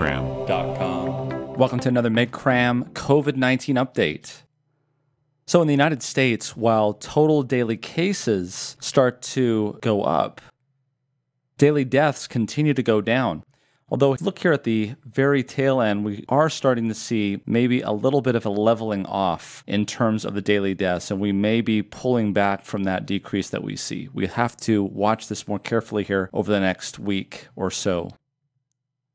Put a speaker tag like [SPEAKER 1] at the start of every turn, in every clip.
[SPEAKER 1] Welcome to another MidCram COVID 19 update. So, in the United States, while total daily cases start to go up, daily deaths continue to go down. Although, look here at the very tail end, we are starting to see maybe a little bit of a leveling off in terms of the daily deaths, and we may be pulling back from that decrease that we see. We have to watch this more carefully here over the next week or so.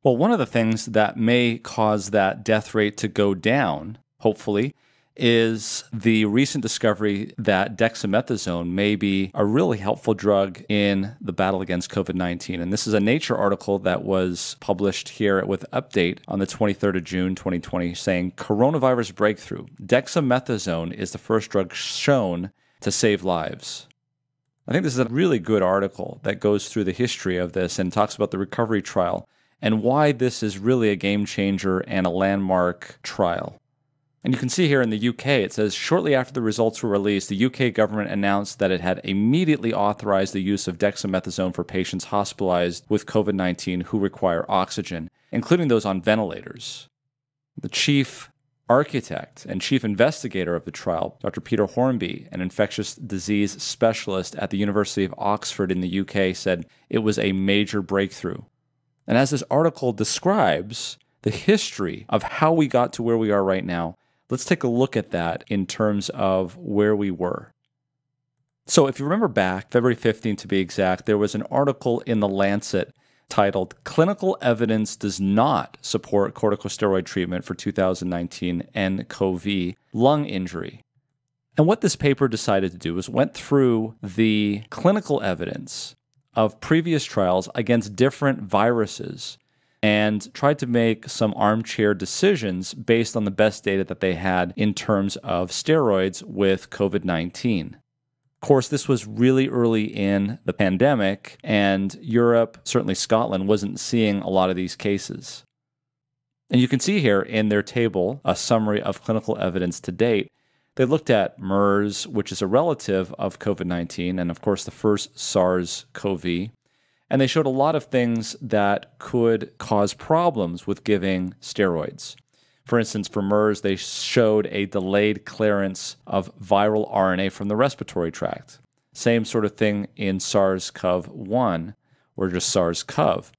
[SPEAKER 1] Well, one of the things that may cause that death rate to go down, hopefully, is the recent discovery that dexamethasone may be a really helpful drug in the battle against COVID 19. And this is a Nature article that was published here with Update on the 23rd of June, 2020, saying coronavirus breakthrough. Dexamethasone is the first drug shown to save lives. I think this is a really good article that goes through the history of this and talks about the recovery trial and why this is really a game changer and a landmark trial. And you can see here in the UK, it says shortly after the results were released, the UK government announced that it had immediately authorized the use of dexamethasone for patients hospitalized with COVID 19 who require oxygen, including those on ventilators. The chief architect and chief investigator of the trial, Dr. Peter Hornby, an infectious disease specialist at the University of Oxford in the UK, said it was a major breakthrough. And as this article describes the history of how we got to where we are right now, let's take a look at that in terms of where we were. So, if you remember back, February 15th to be exact, there was an article in The Lancet titled Clinical Evidence Does Not Support Corticosteroid Treatment for 2019 NCOV Lung Injury. And what this paper decided to do was went through the clinical evidence of previous trials against different viruses and tried to make some armchair decisions based on the best data that they had in terms of steroids with COVID 19. Of course, this was really early in the pandemic, and Europe, certainly Scotland, wasn't seeing a lot of these cases. And you can see here in their table a summary of clinical evidence to date they looked at MERS, which is a relative of COVID 19, and of course the first SARS CoV. And they showed a lot of things that could cause problems with giving steroids. For instance, for MERS, they showed a delayed clearance of viral RNA from the respiratory tract. Same sort of thing in SARS CoV 1 or just SARS CoV.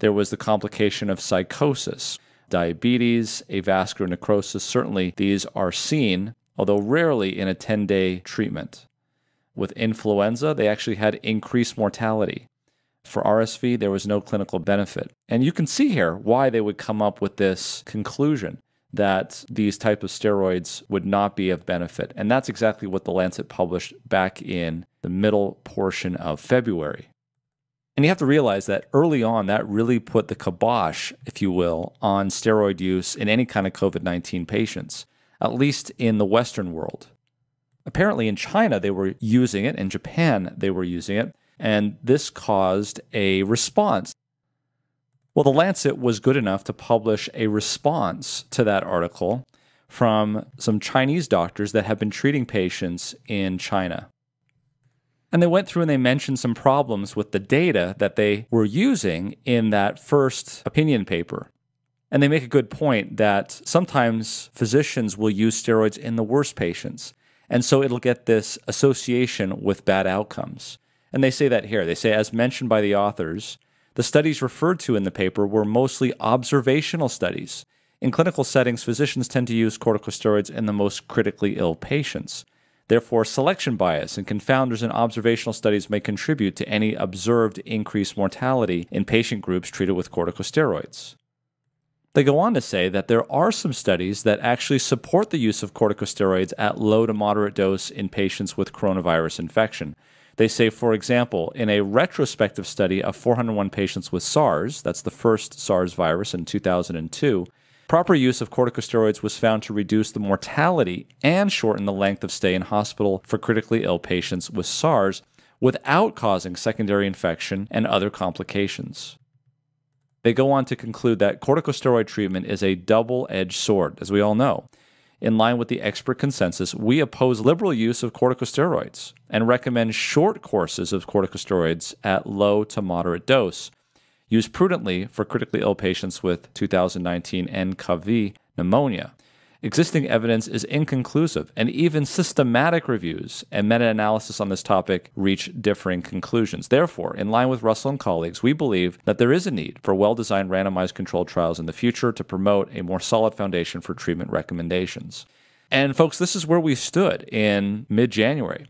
[SPEAKER 1] There was the complication of psychosis, diabetes, avascular necrosis. Certainly, these are seen although rarely in a 10 day treatment. With influenza, they actually had increased mortality. For RSV, there was no clinical benefit. And you can see here why they would come up with this conclusion that these type of steroids would not be of benefit. And that's exactly what the Lancet published back in the middle portion of February. And you have to realize that early on, that really put the kibosh, if you will, on steroid use in any kind of COVID 19 patients at least in the Western world. Apparently, in China, they were using it, in Japan, they were using it, and this caused a response. Well, The Lancet was good enough to publish a response to that article from some Chinese doctors that have been treating patients in China. And they went through and they mentioned some problems with the data that they were using in that first opinion paper. And they make a good point that sometimes physicians will use steroids in the worst patients. And so it'll get this association with bad outcomes. And they say that here. They say, as mentioned by the authors, the studies referred to in the paper were mostly observational studies. In clinical settings, physicians tend to use corticosteroids in the most critically ill patients. Therefore, selection bias and confounders in observational studies may contribute to any observed increased mortality in patient groups treated with corticosteroids. They go on to say that there are some studies that actually support the use of corticosteroids at low to moderate dose in patients with coronavirus infection. They say, for example, in a retrospective study of 401 patients with SARS, that's the first SARS virus in 2002, proper use of corticosteroids was found to reduce the mortality and shorten the length of stay in hospital for critically ill patients with SARS without causing secondary infection and other complications. They go on to conclude that corticosteroid treatment is a double edged sword, as we all know. In line with the expert consensus, we oppose liberal use of corticosteroids and recommend short courses of corticosteroids at low to moderate dose, used prudently for critically ill patients with 2019 NCoV pneumonia. Existing evidence is inconclusive, and even systematic reviews and meta analysis on this topic reach differing conclusions. Therefore, in line with Russell and colleagues, we believe that there is a need for well designed randomized controlled trials in the future to promote a more solid foundation for treatment recommendations. And, folks, this is where we stood in mid January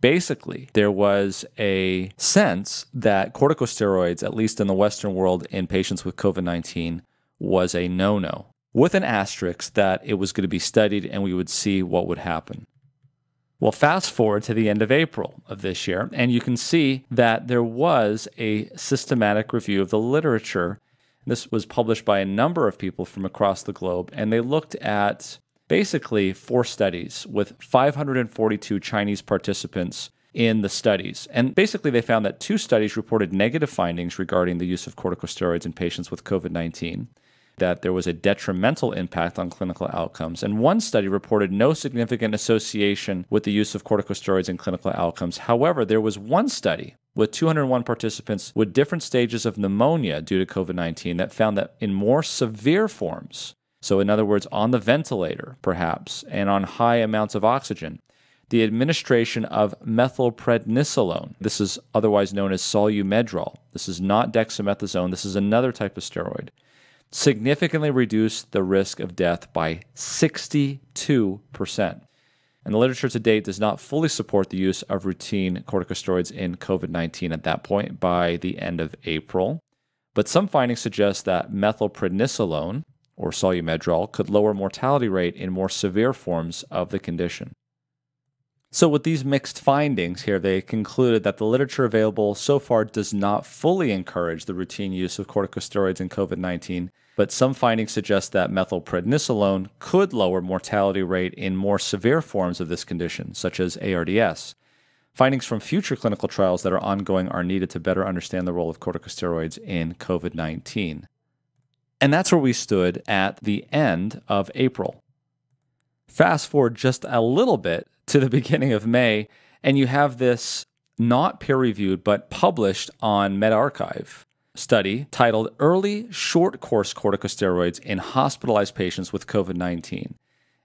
[SPEAKER 1] basically there was a sense that corticosteroids at least in the western world in patients with covid-19 was a no-no with an asterisk that it was going to be studied and we would see what would happen. Well, fast forward to the end of April of this year, and you can see that there was a systematic review of the literature. This was published by a number of people from across the globe, and they looked at basically four studies with 542 Chinese participants in the studies. And basically, they found that two studies reported negative findings regarding the use of corticosteroids in patients with COVID 19 that there was a detrimental impact on clinical outcomes. And one study reported no significant association with the use of corticosteroids in clinical outcomes. However, there was one study with 201 participants with different stages of pneumonia due to COVID 19 that found that in more severe forms, so in other words, on the ventilator perhaps, and on high amounts of oxygen, the administration of methylprednisolone. This is otherwise known as solumedrol. This is not dexamethasone. This is another type of steroid significantly reduce the risk of death by 62%. And the literature to date does not fully support the use of routine corticosteroids in COVID 19 at that point by the end of April. But some findings suggest that methylprednisolone, or solumedrol, could lower mortality rate in more severe forms of the condition. So, with these mixed findings here, they concluded that the literature available so far does not fully encourage the routine use of corticosteroids in COVID 19, but some findings suggest that methylprednisolone could lower mortality rate in more severe forms of this condition, such as ARDS. Findings from future clinical trials that are ongoing are needed to better understand the role of corticosteroids in COVID 19. And that's where we stood at the end of April. Fast forward just a little bit to the beginning of May, and you have this not peer reviewed but published on MedArchive study titled Early Short Course Corticosteroids in Hospitalized Patients with COVID 19.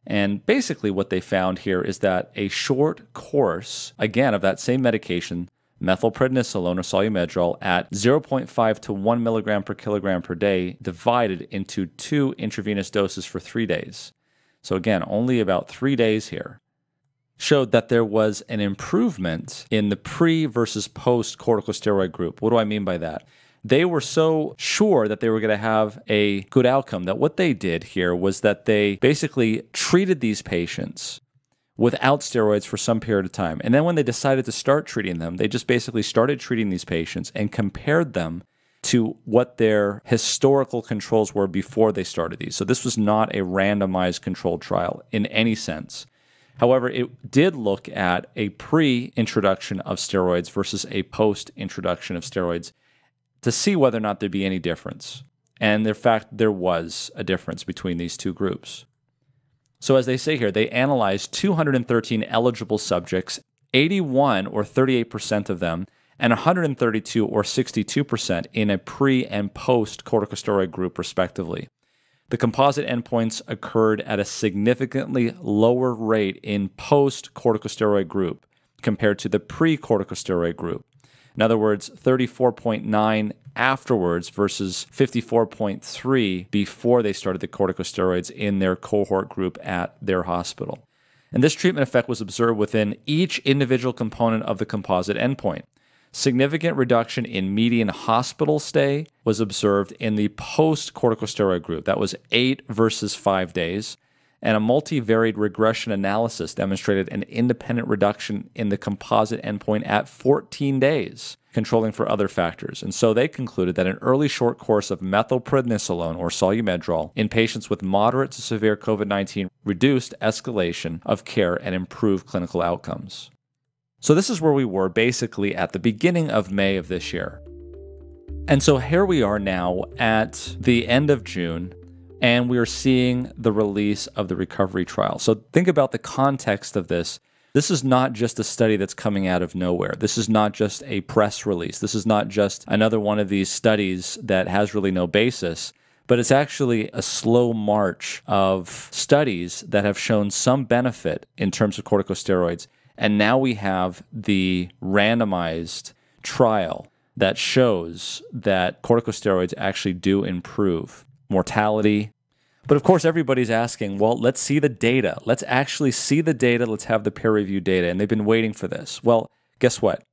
[SPEAKER 1] And basically, what they found here is that a short course, again, of that same medication, methylprednisolone or solumedrol, at 0.5 to 1 milligram per kilogram per day, divided into two intravenous doses for three days. So, again, only about three days here, showed that there was an improvement in the pre versus post corticosteroid group. What do I mean by that? they were so sure that they were going to have a good outcome that what they did here was that they basically treated these patients without steroids for some period of time. And then when they decided to start treating them, they just basically started treating these patients and compared them to what their historical controls were before they started these. So this was not a randomized controlled trial in any sense. However, it did look at a pre introduction of steroids versus a post introduction of steroids to see whether or not there'd be any difference. And in fact, there was a difference between these two groups. So, as they say here, they analyzed 213 eligible subjects, 81 or 38% of them, and 132 or 62% in a pre and post corticosteroid group, respectively. The composite endpoints occurred at a significantly lower rate in post corticosteroid group compared to the pre corticosteroid group. In other words, 34.9 afterwards versus 54.3 before they started the corticosteroids in their cohort group at their hospital. And this treatment effect was observed within each individual component of the composite endpoint. Significant reduction in median hospital stay was observed in the post corticosteroid group. That was eight versus five days and a multivariate regression analysis demonstrated an independent reduction in the composite endpoint at 14 days, controlling for other factors. And so they concluded that an early short course of methylprednisolone or solumedrol in patients with moderate to severe COVID 19 reduced escalation of care and improved clinical outcomes. So this is where we were basically at the beginning of May of this year. And so here we are now at the end of June, and we are seeing the release of the recovery trial. So think about the context of this. This is not just a study that's coming out of nowhere. This is not just a press release. This is not just another one of these studies that has really no basis, but it's actually a slow march of studies that have shown some benefit in terms of corticosteroids. And now we have the randomized trial that shows that corticosteroids actually do improve mortality. But of course, everybody's asking, well, let's see the data. Let's actually see the data. Let's have the peer reviewed data. And they've been waiting for this. Well, guess what?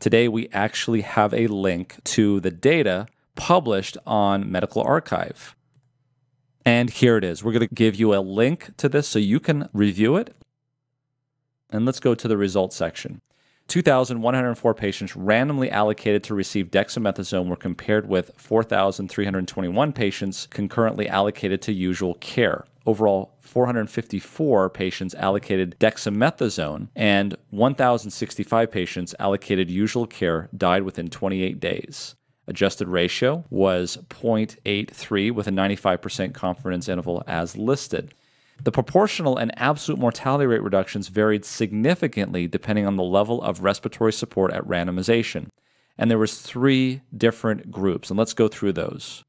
[SPEAKER 1] Today, we actually have a link to the data published on Medical Archive. And here it is. We're going to give you a link to this so you can review it. And let's go to the results section. 2,104 patients randomly allocated to receive dexamethasone were compared with 4,321 patients concurrently allocated to usual care. Overall, 454 patients allocated dexamethasone and 1,065 patients allocated usual care died within 28 days adjusted ratio was 0.83 with a 95% confidence interval as listed. The proportional and absolute mortality rate reductions varied significantly depending on the level of respiratory support at randomization. And there was three different groups, and let's go through those.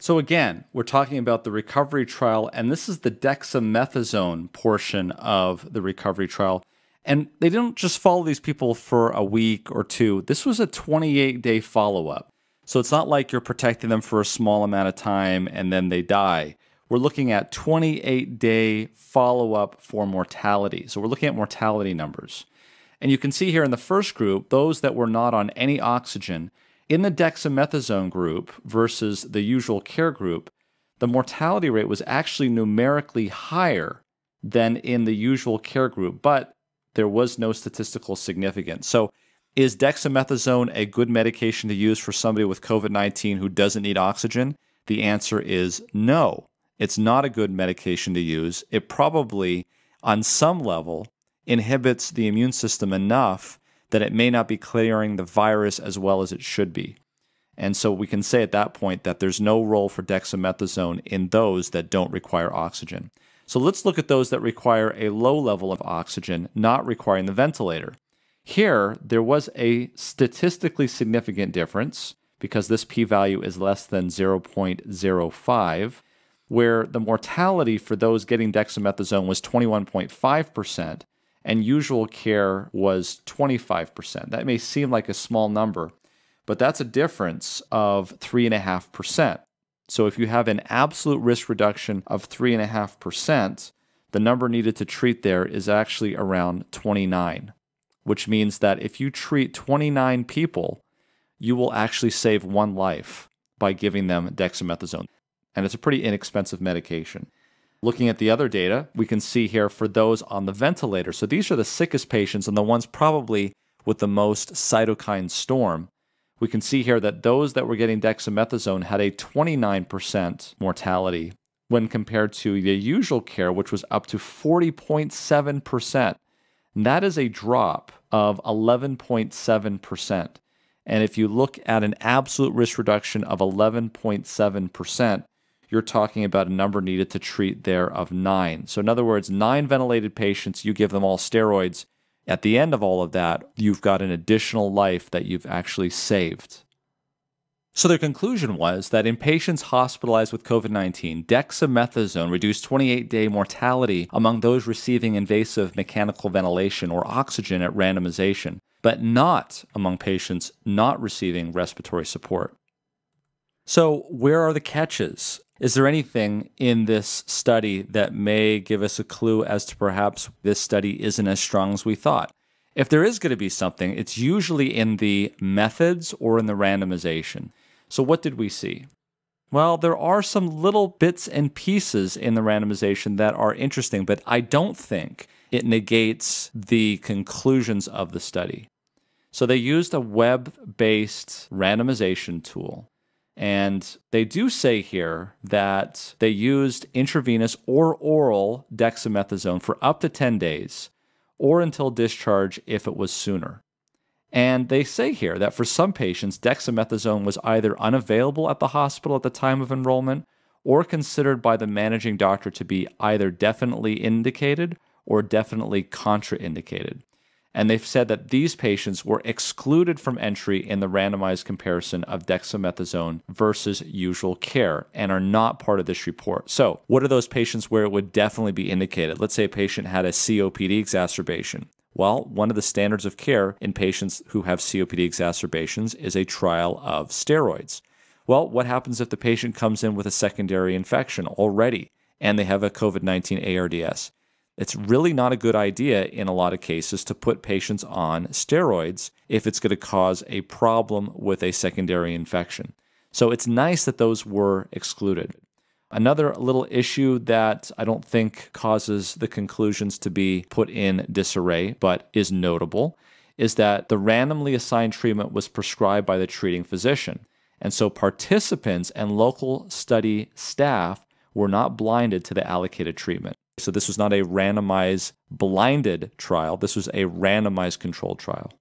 [SPEAKER 1] So again, we're talking about the recovery trial, and this is the dexamethasone portion of the recovery trial. And they didn't just follow these people for a week or two. This was a 28 day follow up. So it's not like you're protecting them for a small amount of time and then they die we're looking at 28 day follow up for mortality. So we're looking at mortality numbers. And you can see here in the first group, those that were not on any oxygen, in the dexamethasone group versus the usual care group, the mortality rate was actually numerically higher than in the usual care group, but there was no statistical significance. So, is dexamethasone a good medication to use for somebody with COVID 19 who doesn't need oxygen? The answer is no. It's not a good medication to use. It probably, on some level, inhibits the immune system enough that it may not be clearing the virus as well as it should be. And so we can say at that point that there's no role for dexamethasone in those that don't require oxygen. So let's look at those that require a low level of oxygen, not requiring the ventilator. Here, there was a statistically significant difference because this p value is less than 0.05 where the mortality for those getting dexamethasone was 21.5% and usual care was 25%. That may seem like a small number, but that's a difference of 3.5%. So if you have an absolute risk reduction of 3.5%, the number needed to treat there is actually around 29, which means that if you treat 29 people, you will actually save one life by giving them dexamethasone and it's a pretty inexpensive medication. Looking at the other data, we can see here for those on the ventilator. So these are the sickest patients and the ones probably with the most cytokine storm. We can see here that those that were getting dexamethasone had a 29% mortality when compared to the usual care, which was up to 40.7%. That is a drop of 11.7%. And if you look at an absolute risk reduction of 11.7%, you're talking about a number needed to treat there of nine. So, in other words, nine ventilated patients, you give them all steroids. At the end of all of that, you've got an additional life that you've actually saved. So, their conclusion was that in patients hospitalized with COVID 19, dexamethasone reduced 28 day mortality among those receiving invasive mechanical ventilation or oxygen at randomization, but not among patients not receiving respiratory support. So, where are the catches? Is there anything in this study that may give us a clue as to perhaps this study isn't as strong as we thought? If there is going to be something, it's usually in the methods or in the randomization. So, what did we see? Well, there are some little bits and pieces in the randomization that are interesting, but I don't think it negates the conclusions of the study. So, they used a web based randomization tool and they do say here that they used intravenous or oral dexamethasone for up to 10 days or until discharge if it was sooner. And they say here that for some patients, dexamethasone was either unavailable at the hospital at the time of enrollment or considered by the managing doctor to be either definitely indicated or definitely contraindicated and they've said that these patients were excluded from entry in the randomized comparison of dexamethasone versus usual care and are not part of this report. So, what are those patients where it would definitely be indicated? Let's say a patient had a COPD exacerbation. Well, one of the standards of care in patients who have COPD exacerbations is a trial of steroids. Well, what happens if the patient comes in with a secondary infection already and they have a COVID 19 ARDS? It's really not a good idea in a lot of cases to put patients on steroids if it's going to cause a problem with a secondary infection. So it's nice that those were excluded. Another little issue that I don't think causes the conclusions to be put in disarray, but is notable, is that the randomly assigned treatment was prescribed by the treating physician. And so participants and local study staff were not blinded to the allocated treatment. So this was not a randomized blinded trial. This was a randomized controlled trial.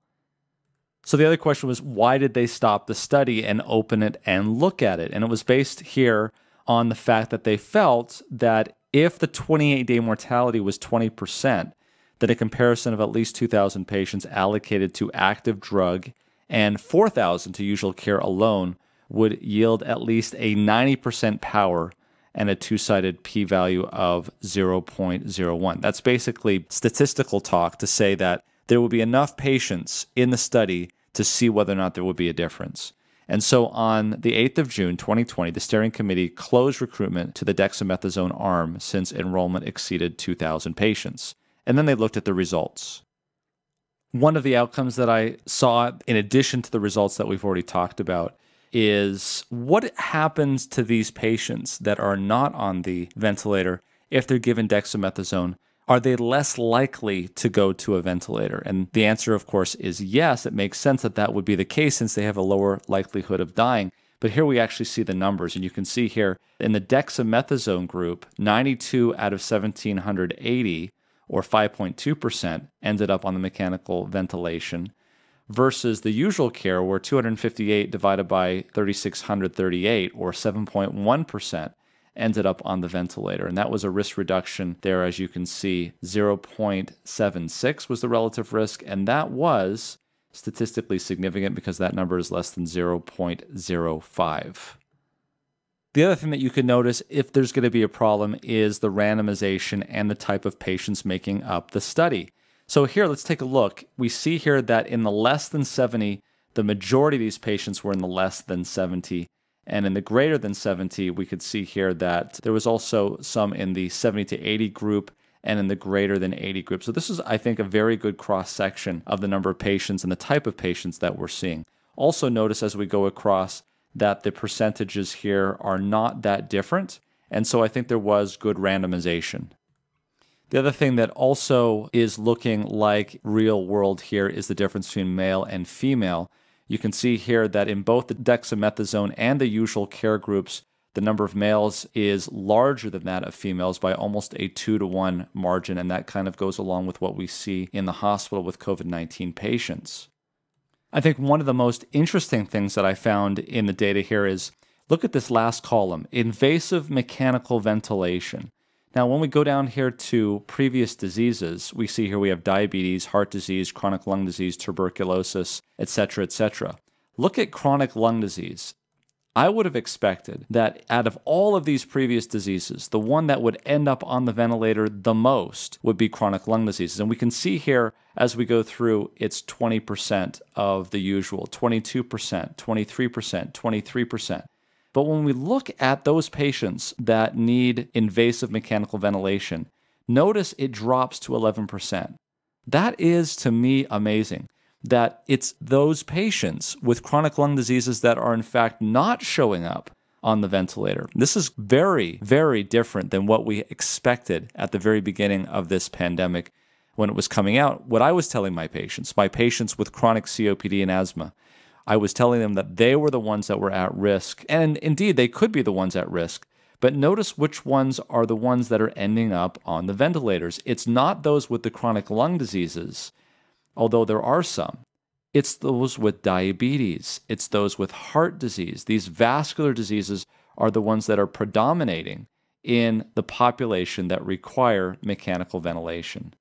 [SPEAKER 1] So the other question was why did they stop the study and open it and look at it? And it was based here on the fact that they felt that if the 28 day mortality was 20%, that a comparison of at least 2,000 patients allocated to active drug and 4,000 to usual care alone would yield at least a 90% power and a two-sided p-value of 0.01. That's basically statistical talk to say that there will be enough patients in the study to see whether or not there would be a difference. And so on the 8th of June 2020, the steering committee closed recruitment to the dexamethasone arm since enrollment exceeded 2,000 patients. And then they looked at the results. One of the outcomes that I saw, in addition to the results that we've already talked about, is what happens to these patients that are not on the ventilator if they're given dexamethasone? Are they less likely to go to a ventilator? And the answer, of course, is yes. It makes sense that that would be the case since they have a lower likelihood of dying. But here we actually see the numbers, and you can see here in the dexamethasone group, 92 out of 1,780, or 5.2%, ended up on the mechanical ventilation versus the usual care where 258 divided by 3638 or 7.1% ended up on the ventilator and that was a risk reduction there as you can see 0.76 was the relative risk and that was statistically significant because that number is less than 0.05 the other thing that you can notice if there's going to be a problem is the randomization and the type of patients making up the study so here, let's take a look. We see here that in the less than 70, the majority of these patients were in the less than 70. And in the greater than 70, we could see here that there was also some in the 70 to 80 group and in the greater than 80 group. So this is, I think, a very good cross section of the number of patients and the type of patients that we're seeing. Also notice as we go across that the percentages here are not that different. And so I think there was good randomization. The other thing that also is looking like real world here is the difference between male and female. You can see here that in both the dexamethasone and the usual care groups, the number of males is larger than that of females by almost a two to one margin, and that kind of goes along with what we see in the hospital with COVID 19 patients. I think one of the most interesting things that I found in the data here is look at this last column invasive mechanical ventilation. Now, when we go down here to previous diseases, we see here we have diabetes, heart disease, chronic lung disease, tuberculosis, etc., etc. Look at chronic lung disease. I would have expected that out of all of these previous diseases, the one that would end up on the ventilator the most would be chronic lung diseases. And we can see here as we go through, it's 20% of the usual 22%, 23%, 23%. But when we look at those patients that need invasive mechanical ventilation, notice it drops to 11%. That is, to me, amazing that it's those patients with chronic lung diseases that are, in fact, not showing up on the ventilator. This is very, very different than what we expected at the very beginning of this pandemic when it was coming out. What I was telling my patients, my patients with chronic COPD and asthma, I was telling them that they were the ones that were at risk. And indeed, they could be the ones at risk. But notice which ones are the ones that are ending up on the ventilators. It's not those with the chronic lung diseases, although there are some. It's those with diabetes, it's those with heart disease. These vascular diseases are the ones that are predominating in the population that require mechanical ventilation.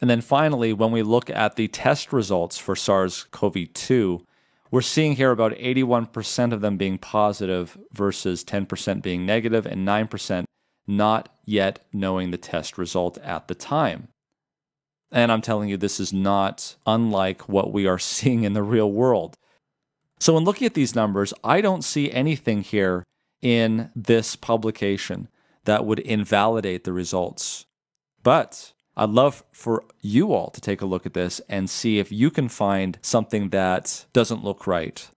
[SPEAKER 1] And then finally, when we look at the test results for SARS CoV 2, we're seeing here about 81% of them being positive versus 10% being negative and 9% not yet knowing the test result at the time. And I'm telling you, this is not unlike what we are seeing in the real world. So, in looking at these numbers, I don't see anything here in this publication that would invalidate the results. But I'd love for you all to take a look at this and see if you can find something that doesn't look right.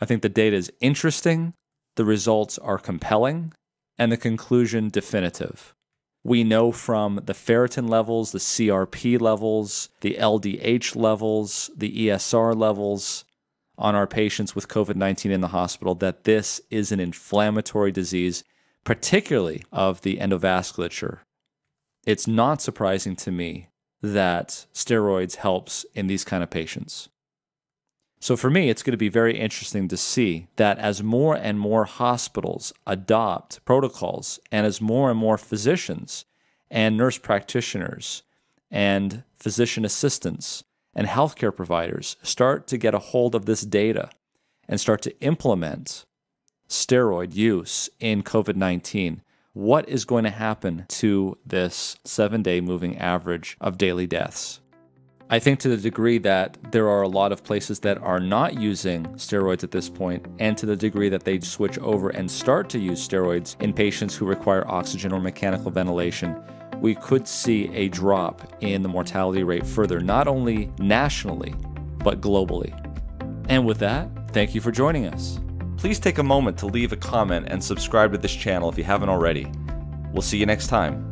[SPEAKER 1] I think the data is interesting, the results are compelling, and the conclusion definitive. We know from the ferritin levels, the CRP levels, the LDH levels, the ESR levels on our patients with COVID 19 in the hospital that this is an inflammatory disease, particularly of the endovasculature it's not surprising to me that steroids helps in these kind of patients. So for me, it's going to be very interesting to see that as more and more hospitals adopt protocols and as more and more physicians and nurse practitioners and physician assistants and healthcare providers start to get a hold of this data and start to implement steroid use in COVID 19, what is going to happen to this seven day moving average of daily deaths. I think to the degree that there are a lot of places that are not using steroids at this point, and to the degree that they switch over and start to use steroids in patients who require oxygen or mechanical ventilation, we could see a drop in the mortality rate further, not only nationally, but globally. And with that, thank you for joining us. Please take a moment to leave a comment and subscribe to this channel if you haven't already. We'll see you next time.